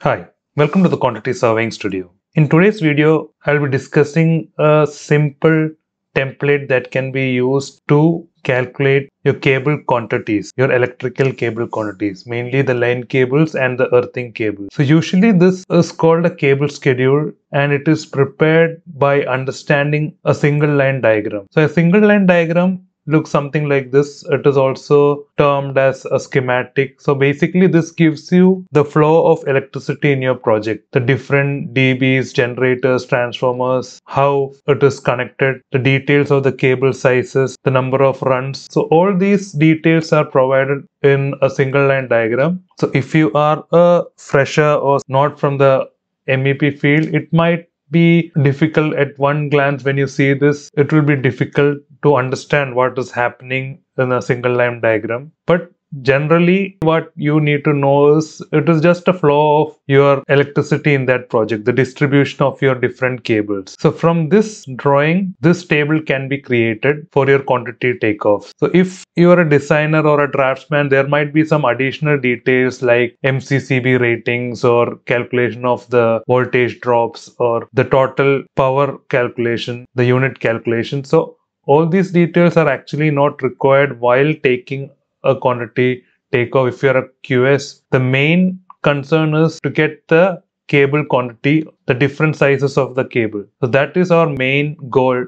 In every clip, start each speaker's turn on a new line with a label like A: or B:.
A: Hi, welcome to the Quantity Surveying Studio. In today's video, I'll be discussing a simple template that can be used to calculate your cable quantities, your electrical cable quantities, mainly the line cables and the earthing cables. So usually this is called a cable schedule and it is prepared by understanding a single line diagram. So a single line diagram looks something like this. It is also termed as a schematic. So basically this gives you the flow of electricity in your project, the different DBs, generators, transformers, how it is connected, the details of the cable sizes, the number of runs. So all these details are provided in a single line diagram. So if you are a fresher or not from the MEP field, it might be difficult at one glance when you see this it will be difficult to understand what is happening in a single line diagram. But generally what you need to know is it is just a flow of your electricity in that project the distribution of your different cables so from this drawing this table can be created for your quantity takeoffs so if you are a designer or a draftsman there might be some additional details like mccb ratings or calculation of the voltage drops or the total power calculation the unit calculation so all these details are actually not required while taking a quantity takeoff if you're a QS. The main concern is to get the cable quantity, the different sizes of the cable. So that is our main goal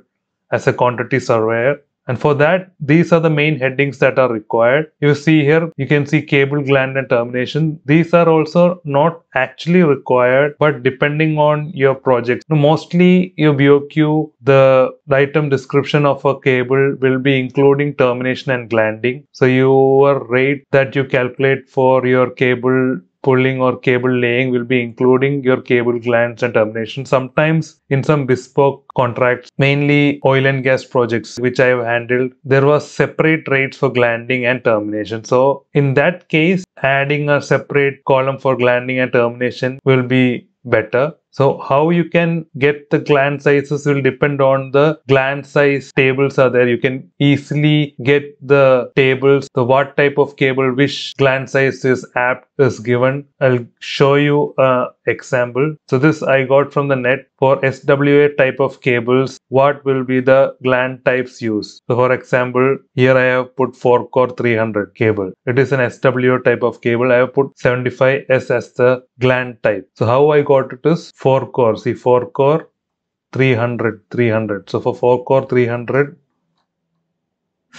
A: as a quantity surveyor. And for that, these are the main headings that are required. You see here, you can see cable gland and termination. These are also not actually required, but depending on your project. Mostly your BOQ, the item description of a cable will be including termination and glanding. So your rate that you calculate for your cable pulling or cable laying will be including your cable glands and termination. Sometimes in some bespoke contracts, mainly oil and gas projects, which I have handled, there was separate rates for glanding and termination. So in that case, adding a separate column for glanding and termination will be better. So how you can get the gland sizes will depend on the gland size tables are there. You can easily get the tables, the what type of cable, which gland size is apt is given. I'll show you an example. So this I got from the net for SWA type of cables. What will be the gland types used? So for example, here I have put 4 core 300 cable. It is an SWA type of cable. I have put 75S as the gland type. So how I got it is 4 four core see four core 300 300 so for four core 300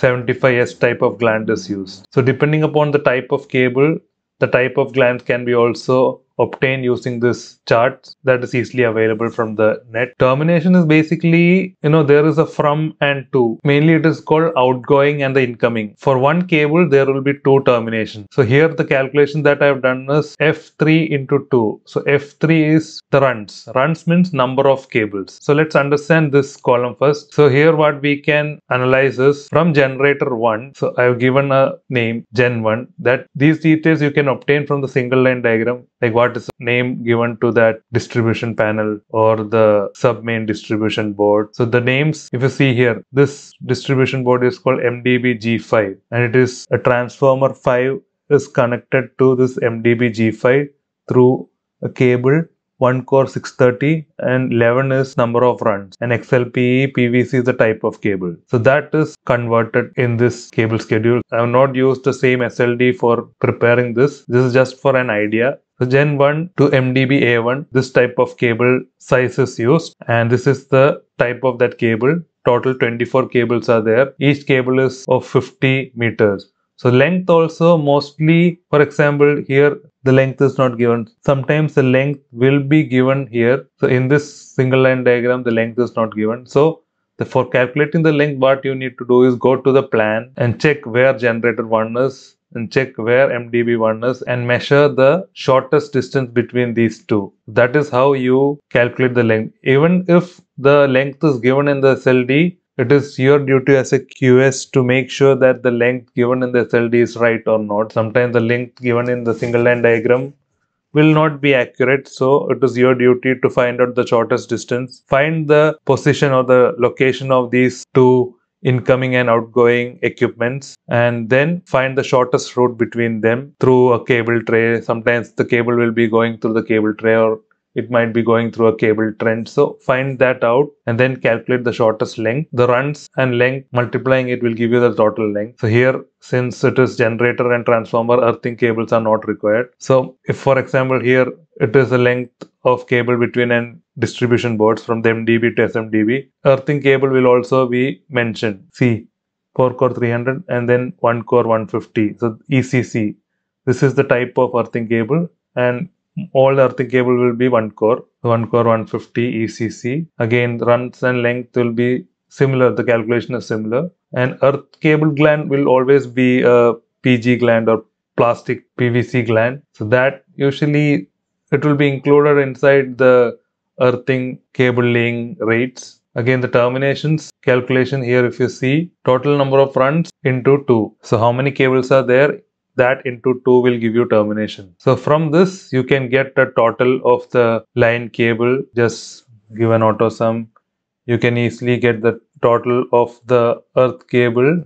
A: 75s type of gland is used so depending upon the type of cable the type of gland can be also obtain using this chart that is easily available from the net. Termination is basically, you know, there is a from and to. Mainly it is called outgoing and the incoming. For one cable, there will be two terminations. So here the calculation that I have done is F3 into 2. So F3 is the runs. Runs means number of cables. So let's understand this column first. So here what we can analyze is from generator 1. So I have given a name gen 1 that these details you can obtain from the single line diagram like what what is the name given to that distribution panel or the submain distribution board. So the names, if you see here, this distribution board is called MDBG5 and it is a transformer 5 is connected to this MDBG5 through a cable 1 core 630 and 11 is number of runs and XLPE PVC is the type of cable. So that is converted in this cable schedule. I have not used the same SLD for preparing this. This is just for an idea. So Gen 1 to MDB-A1, this type of cable size is used and this is the type of that cable. Total 24 cables are there. Each cable is of 50 meters. So length also mostly, for example, here the length is not given. Sometimes the length will be given here. So in this single line diagram, the length is not given. So for calculating the length, what you need to do is go to the plan and check where generator 1 is and check where MDB1 is and measure the shortest distance between these two. That is how you calculate the length. Even if the length is given in the SLD, it is your duty as a QS to make sure that the length given in the SLD is right or not. Sometimes the length given in the single line diagram will not be accurate so it is your duty to find out the shortest distance find the position or the location of these two incoming and outgoing equipments and then find the shortest route between them through a cable tray. Sometimes the cable will be going through the cable tray or it might be going through a cable trend. So find that out and then calculate the shortest length. The runs and length multiplying it will give you the total length. So here since it is generator and transformer earthing cables are not required. So if for example here it is the length of cable between an distribution boards from the MDB to SMDB. Earthing cable will also be mentioned. See, 4 core 300 and then 1 core 150. So ECC. This is the type of earthing cable and all earthing cable will be 1 core. 1 core 150 ECC. Again, runs and length will be similar. The calculation is similar. And earth cable gland will always be a PG gland or plastic PVC gland. So that usually it will be included inside the earthing, cable laying rates. Again, the terminations calculation here, if you see total number of runs into 2. So how many cables are there? That into 2 will give you termination. So from this, you can get the total of the line cable. Just give an auto sum. You can easily get the total of the earth cable.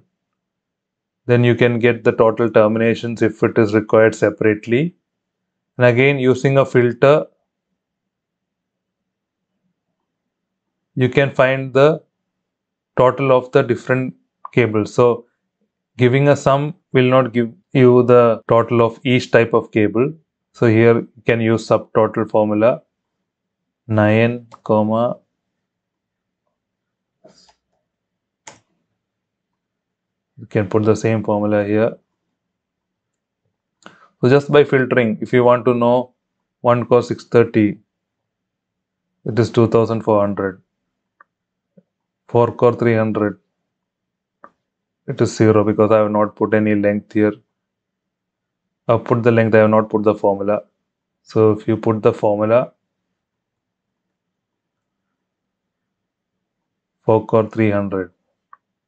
A: Then you can get the total terminations if it is required separately. And again, using a filter, you can find the total of the different cables. So giving a sum will not give you the total of each type of cable. So here you can use subtotal formula 9 comma you can put the same formula here. So just by filtering if you want to know 1 cos 630 it is 2400 4 core 300 it is 0 because I have not put any length here I put the length I have not put the formula so if you put the formula 4 core 300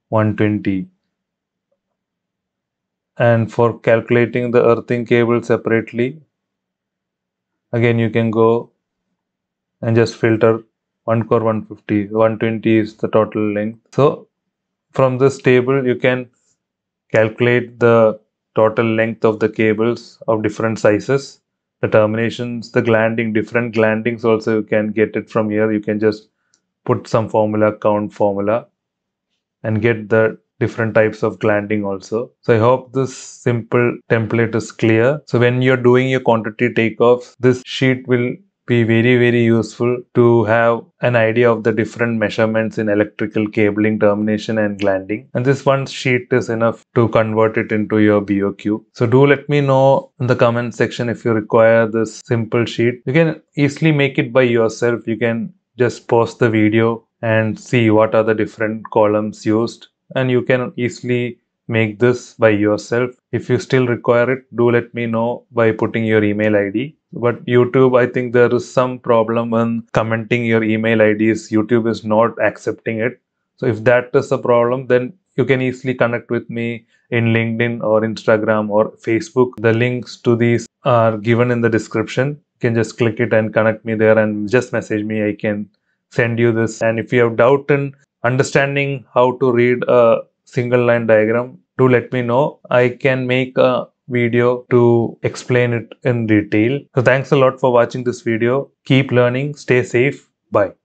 A: 120 and for calculating the earthing cable separately again you can go and just filter 1 core 150 120 is the total length so from this table you can calculate the total length of the cables of different sizes the terminations the glanding different glandings also you can get it from here you can just put some formula count formula and get the different types of glanding also so i hope this simple template is clear so when you're doing your quantity takeoff this sheet will be very very useful to have an idea of the different measurements in electrical cabling termination and glanding and this one sheet is enough to convert it into your BOQ so do let me know in the comment section if you require this simple sheet you can easily make it by yourself you can just pause the video and see what are the different columns used and you can easily make this by yourself. If you still require it, do let me know by putting your email ID. But YouTube, I think there is some problem in commenting your email IDs. YouTube is not accepting it. So if that is a problem, then you can easily connect with me in LinkedIn or Instagram or Facebook. The links to these are given in the description. You can just click it and connect me there and just message me. I can send you this. And if you have doubt in understanding how to read a single line diagram, do let me know. I can make a video to explain it in detail. So thanks a lot for watching this video. Keep learning. Stay safe. Bye.